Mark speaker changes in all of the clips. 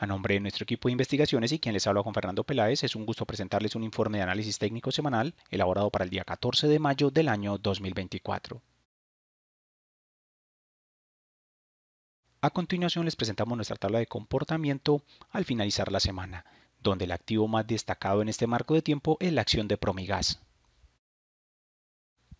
Speaker 1: A nombre de nuestro equipo de investigaciones y quien les habla con Fernando Peláez, es un gusto presentarles un informe de análisis técnico semanal elaborado para el día 14 de mayo del año 2024. A continuación les presentamos nuestra tabla de comportamiento al finalizar la semana, donde el activo más destacado en este marco de tiempo es la acción de Promigas.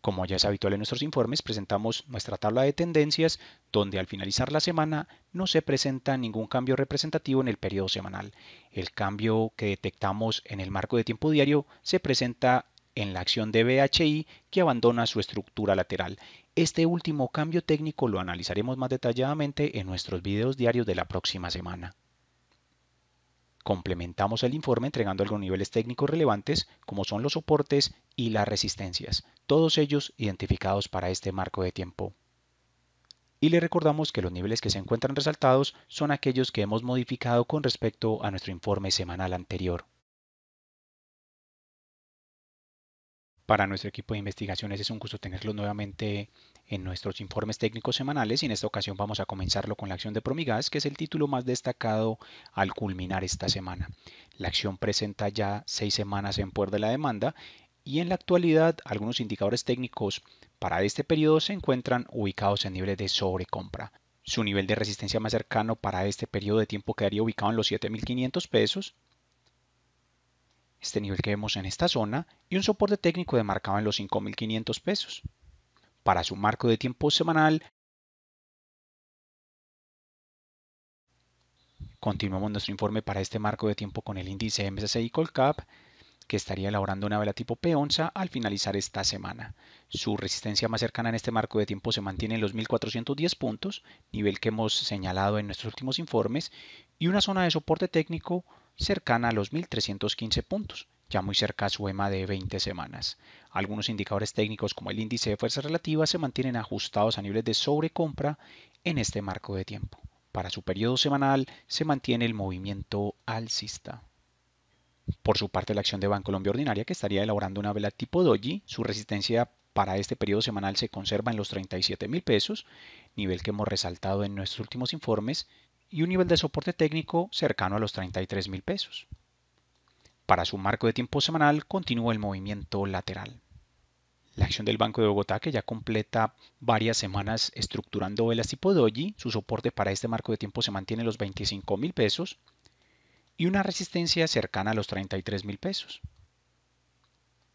Speaker 1: Como ya es habitual en nuestros informes, presentamos nuestra tabla de tendencias, donde al finalizar la semana no se presenta ningún cambio representativo en el periodo semanal. El cambio que detectamos en el marco de tiempo diario se presenta en la acción de BHI que abandona su estructura lateral. Este último cambio técnico lo analizaremos más detalladamente en nuestros videos diarios de la próxima semana. Complementamos el informe entregando algunos niveles técnicos relevantes como son los soportes y las resistencias, todos ellos identificados para este marco de tiempo. Y le recordamos que los niveles que se encuentran resaltados son aquellos que hemos modificado con respecto a nuestro informe semanal anterior. para nuestro equipo de investigaciones es un gusto tenerlo nuevamente en nuestros informes técnicos semanales y en esta ocasión vamos a comenzarlo con la acción de Promigas, que es el título más destacado al culminar esta semana. La acción presenta ya seis semanas en poder de la demanda y en la actualidad algunos indicadores técnicos para este periodo se encuentran ubicados en niveles de sobrecompra. Su nivel de resistencia más cercano para este periodo de tiempo quedaría ubicado en los 7.500 pesos, este nivel que vemos en esta zona, y un soporte técnico demarcado en los 5.500 pesos. Para su marco de tiempo semanal, continuamos nuestro informe para este marco de tiempo con el índice MSCI Colcap, que estaría elaborando una vela tipo P11 al finalizar esta semana. Su resistencia más cercana en este marco de tiempo se mantiene en los 1410 puntos, nivel que hemos señalado en nuestros últimos informes, y una zona de soporte técnico cercana a los 1.315 puntos, ya muy cerca a su EMA de 20 semanas. Algunos indicadores técnicos como el índice de fuerza relativa se mantienen ajustados a niveles de sobrecompra en este marco de tiempo. Para su periodo semanal se mantiene el movimiento alcista. Por su parte, la acción de colombia Ordinaria, que estaría elaborando una vela tipo doji, su resistencia para este periodo semanal se conserva en los 37 mil pesos, nivel que hemos resaltado en nuestros últimos informes, y un nivel de soporte técnico cercano a los 33 mil pesos. Para su marco de tiempo semanal continúa el movimiento lateral. La acción del Banco de Bogotá, que ya completa varias semanas estructurando velas tipo doji, su soporte para este marco de tiempo se mantiene en los 25 mil pesos y una resistencia cercana a los 33 mil pesos.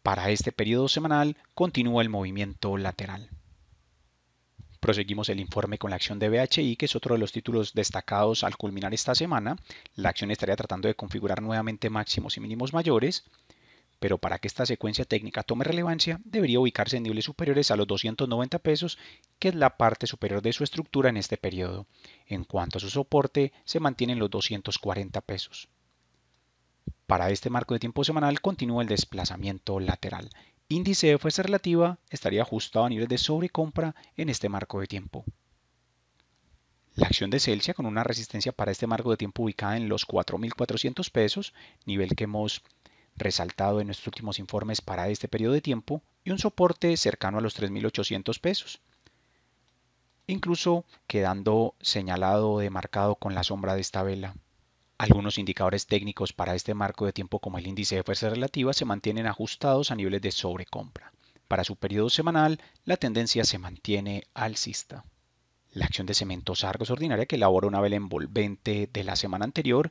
Speaker 1: Para este periodo semanal continúa el movimiento lateral. Proseguimos el informe con la acción de BHI, que es otro de los títulos destacados al culminar esta semana. La acción estaría tratando de configurar nuevamente máximos y mínimos mayores, pero para que esta secuencia técnica tome relevancia, debería ubicarse en niveles superiores a los 290 pesos, que es la parte superior de su estructura en este periodo. En cuanto a su soporte, se mantienen los 240 pesos. Para este marco de tiempo semanal continúa el desplazamiento lateral índice de fuerza relativa estaría ajustado a niveles de sobrecompra en este marco de tiempo. La acción de Celsius con una resistencia para este marco de tiempo ubicada en los 4.400 pesos, nivel que hemos resaltado en nuestros últimos informes para este periodo de tiempo, y un soporte cercano a los 3.800 pesos, incluso quedando señalado o demarcado con la sombra de esta vela. Algunos indicadores técnicos para este marco de tiempo como el índice de fuerza relativa se mantienen ajustados a niveles de sobrecompra. Para su periodo semanal, la tendencia se mantiene alcista. La acción de cementos Argos ordinaria que elabora una vela envolvente de la semana anterior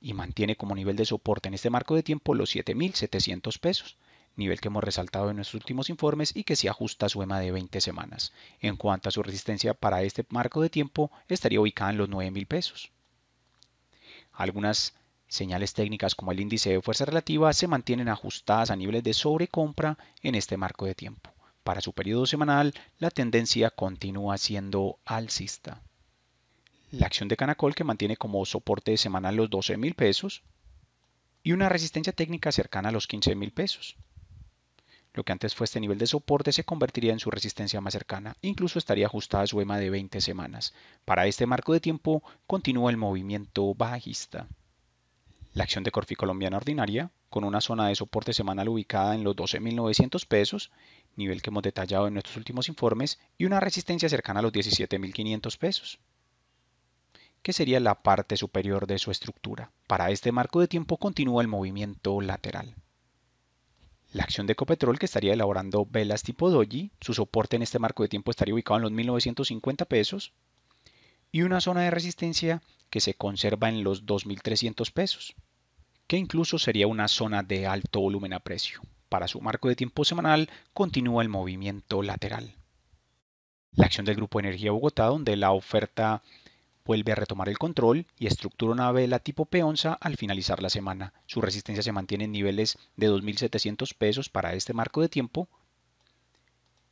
Speaker 1: y mantiene como nivel de soporte en este marco de tiempo los 7.700 pesos, nivel que hemos resaltado en nuestros últimos informes y que se ajusta a su EMA de 20 semanas. En cuanto a su resistencia para este marco de tiempo, estaría ubicada en los 9.000 pesos. Algunas señales técnicas como el índice de fuerza relativa se mantienen ajustadas a niveles de sobrecompra en este marco de tiempo. Para su periodo semanal, la tendencia continúa siendo alcista. La acción de Canacol que mantiene como soporte semanal los $12,000 pesos y una resistencia técnica cercana a los $15,000. pesos. Lo que antes fue este nivel de soporte se convertiría en su resistencia más cercana, incluso estaría ajustada a su EMA de 20 semanas. Para este marco de tiempo continúa el movimiento bajista. La acción de Corfi Colombiana Ordinaria, con una zona de soporte semanal ubicada en los 12.900 pesos, nivel que hemos detallado en nuestros últimos informes, y una resistencia cercana a los 17.500 pesos, que sería la parte superior de su estructura. Para este marco de tiempo continúa el movimiento lateral. La acción de Ecopetrol, que estaría elaborando velas tipo doji, su soporte en este marco de tiempo estaría ubicado en los 1950 pesos y una zona de resistencia que se conserva en los 2300 pesos, que incluso sería una zona de alto volumen a precio. Para su marco de tiempo semanal continúa el movimiento lateral. La acción del Grupo Energía Bogotá, donde la oferta vuelve a retomar el control y estructura una vela tipo peonza al finalizar la semana. Su resistencia se mantiene en niveles de 2.700 pesos para este marco de tiempo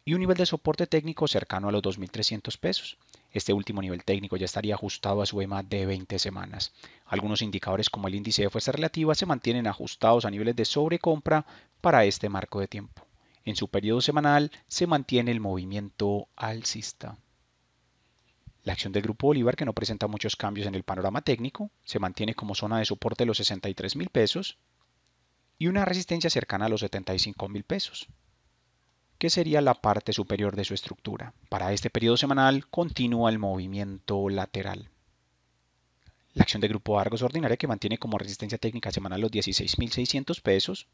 Speaker 1: y un nivel de soporte técnico cercano a los 2.300 pesos. Este último nivel técnico ya estaría ajustado a su EMA de 20 semanas. Algunos indicadores como el índice de fuerza relativa se mantienen ajustados a niveles de sobrecompra para este marco de tiempo. En su periodo semanal se mantiene el movimiento alcista. La acción del Grupo Bolívar, que no presenta muchos cambios en el panorama técnico, se mantiene como zona de soporte los 63 mil pesos y una resistencia cercana a los 75 mil pesos, que sería la parte superior de su estructura. Para este periodo semanal continúa el movimiento lateral. La acción de Grupo Argos Ordinaria, que mantiene como resistencia técnica semanal los 16.600 pesos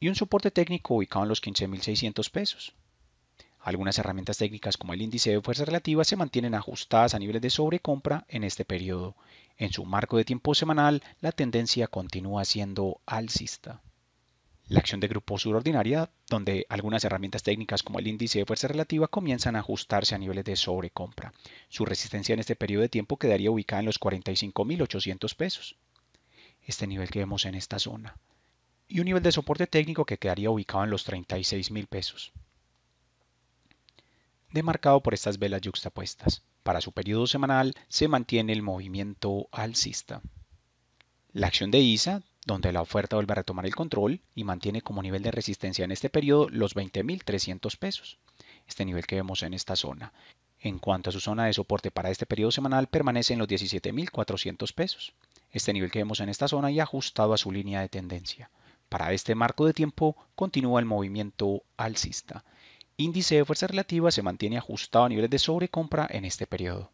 Speaker 1: y un soporte técnico ubicado en los 15.600 pesos. Algunas herramientas técnicas como el índice de fuerza relativa se mantienen ajustadas a niveles de sobrecompra en este periodo. En su marco de tiempo semanal, la tendencia continúa siendo alcista. La acción de grupo surordinaria, donde algunas herramientas técnicas como el índice de fuerza relativa comienzan a ajustarse a niveles de sobrecompra. Su resistencia en este periodo de tiempo quedaría ubicada en los 45.800 pesos. Este nivel que vemos en esta zona. Y un nivel de soporte técnico que quedaría ubicado en los 36.000 pesos demarcado por estas velas yuxtapuestas. Para su periodo semanal se mantiene el movimiento alcista. La acción de ISA, donde la oferta vuelve a retomar el control y mantiene como nivel de resistencia en este periodo los 20.300 pesos, este nivel que vemos en esta zona. En cuanto a su zona de soporte para este periodo semanal, permanece en los 17.400 pesos, este nivel que vemos en esta zona y ajustado a su línea de tendencia. Para este marco de tiempo continúa el movimiento alcista índice de fuerza relativa se mantiene ajustado a niveles de sobrecompra en este periodo.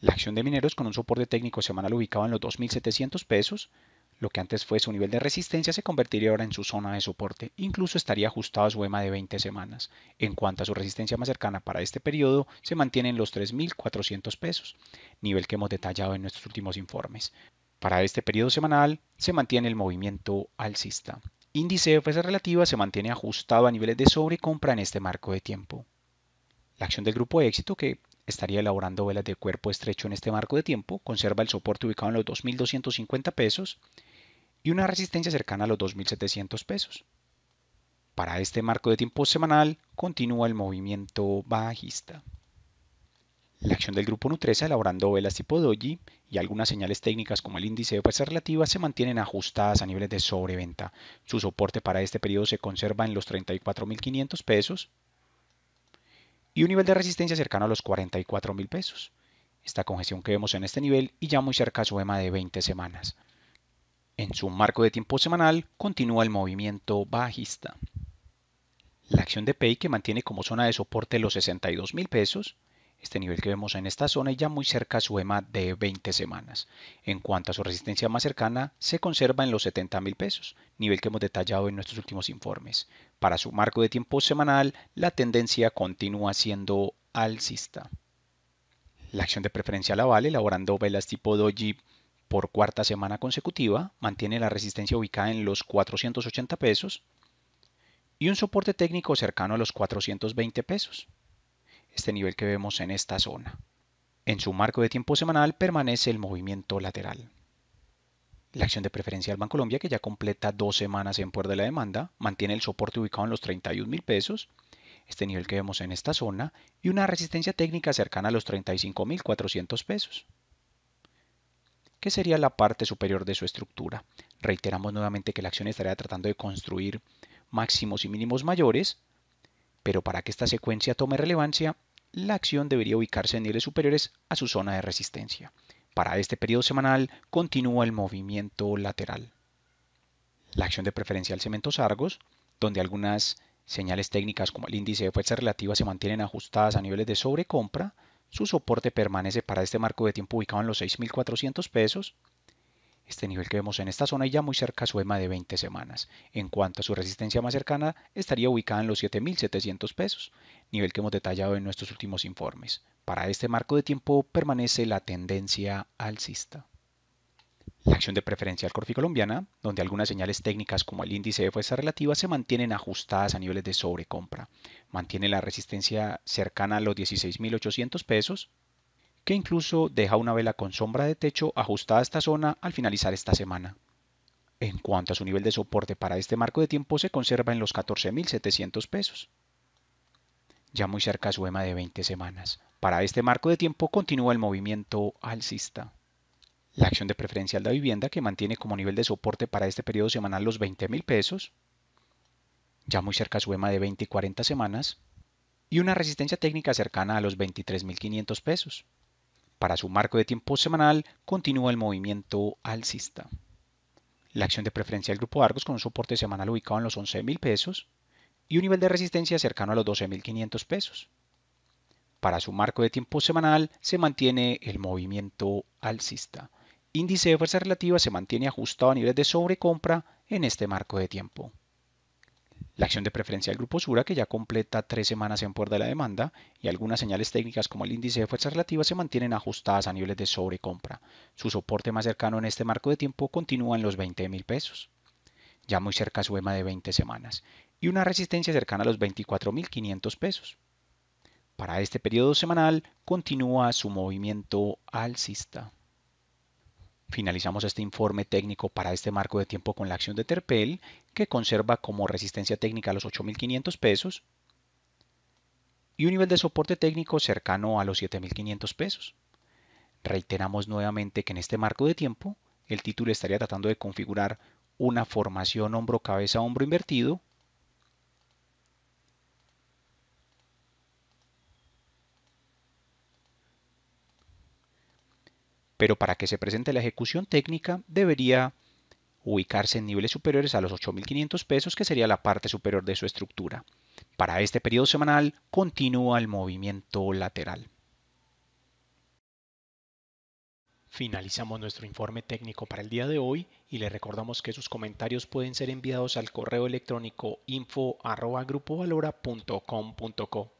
Speaker 1: La acción de mineros con un soporte técnico semanal ubicado en los 2.700 pesos, lo que antes fue su nivel de resistencia se convertiría ahora en su zona de soporte, incluso estaría ajustado a su EMA de 20 semanas. En cuanto a su resistencia más cercana para este periodo, se mantiene en los 3.400 pesos, nivel que hemos detallado en nuestros últimos informes. Para este periodo semanal se mantiene el movimiento alcista índice de fuerza relativa se mantiene ajustado a niveles de sobrecompra en este marco de tiempo. La acción del grupo éxito, que estaría elaborando velas de cuerpo estrecho en este marco de tiempo, conserva el soporte ubicado en los 2.250 pesos y una resistencia cercana a los 2.700 pesos. Para este marco de tiempo semanal continúa el movimiento bajista. La acción del grupo Nutresa elaborando velas tipo doji y algunas señales técnicas como el índice de fuerza relativa se mantienen ajustadas a niveles de sobreventa. Su soporte para este periodo se conserva en los 34.500 pesos y un nivel de resistencia cercano a los 44.000 pesos. Esta congestión que vemos en este nivel y ya muy cerca a su EMA de 20 semanas. En su marco de tiempo semanal continúa el movimiento bajista. La acción de PEI que mantiene como zona de soporte los 62.000 pesos este nivel que vemos en esta zona es ya muy cerca a su EMA de 20 semanas. En cuanto a su resistencia más cercana, se conserva en los 70 mil pesos, nivel que hemos detallado en nuestros últimos informes. Para su marco de tiempo semanal, la tendencia continúa siendo alcista. La acción de preferencia la vale, elaborando velas tipo doji por cuarta semana consecutiva, mantiene la resistencia ubicada en los 480 pesos y un soporte técnico cercano a los 420 pesos este nivel que vemos en esta zona. En su marco de tiempo semanal permanece el movimiento lateral. La acción de preferencial Colombia, que ya completa dos semanas en puerta de la demanda, mantiene el soporte ubicado en los 31,000 mil pesos, este nivel que vemos en esta zona, y una resistencia técnica cercana a los 35,400 mil pesos, que sería la parte superior de su estructura. Reiteramos nuevamente que la acción estaría tratando de construir máximos y mínimos mayores pero para que esta secuencia tome relevancia, la acción debería ubicarse en niveles superiores a su zona de resistencia. Para este periodo semanal continúa el movimiento lateral. La acción de preferencia al cemento Argos, donde algunas señales técnicas como el índice de fuerza relativa se mantienen ajustadas a niveles de sobrecompra, su soporte permanece para este marco de tiempo ubicado en los 6.400 pesos, este nivel que vemos en esta zona y ya muy cerca a su EMA de 20 semanas. En cuanto a su resistencia más cercana, estaría ubicada en los 7.700 pesos, nivel que hemos detallado en nuestros últimos informes. Para este marco de tiempo permanece la tendencia alcista. La acción de preferencia Corfi colombiana, donde algunas señales técnicas como el índice de fuerza relativa se mantienen ajustadas a niveles de sobrecompra. Mantiene la resistencia cercana a los 16.800 pesos, que incluso deja una vela con sombra de techo ajustada a esta zona al finalizar esta semana. En cuanto a su nivel de soporte para este marco de tiempo se conserva en los 14.700 pesos. Ya muy cerca suema su EMA de 20 semanas. Para este marco de tiempo continúa el movimiento alcista. La acción de preferencial de vivienda que mantiene como nivel de soporte para este periodo semanal los 20.000 pesos. Ya muy cerca suema su EMA de 20 y 40 semanas. Y una resistencia técnica cercana a los 23.500 pesos. Para su marco de tiempo semanal continúa el movimiento alcista. La acción de preferencia del grupo Argos con un soporte semanal ubicado en los 11.000 pesos y un nivel de resistencia cercano a los 12.500 pesos. Para su marco de tiempo semanal se mantiene el movimiento alcista. Índice de fuerza relativa se mantiene ajustado a niveles de sobrecompra en este marco de tiempo. La acción de preferencia del grupo Sura, que ya completa tres semanas en puerta de la demanda, y algunas señales técnicas como el índice de fuerza relativa se mantienen ajustadas a niveles de sobrecompra. Su soporte más cercano en este marco de tiempo continúa en los $20,000. pesos, ya muy cerca su EMA de 20 semanas, y una resistencia cercana a los 24.500 pesos. Para este periodo semanal continúa su movimiento alcista. Finalizamos este informe técnico para este marco de tiempo con la acción de Terpel, que conserva como resistencia técnica los 8.500 pesos y un nivel de soporte técnico cercano a los 7.500 pesos. Reiteramos nuevamente que en este marco de tiempo, el título estaría tratando de configurar una formación hombro-cabeza-hombro invertido pero para que se presente la ejecución técnica debería ubicarse en niveles superiores a los 8.500 pesos, que sería la parte superior de su estructura. Para este periodo semanal continúa el movimiento lateral. Finalizamos nuestro informe técnico para el día de hoy y le recordamos que sus comentarios pueden ser enviados al correo electrónico info.grupovalora.com.co.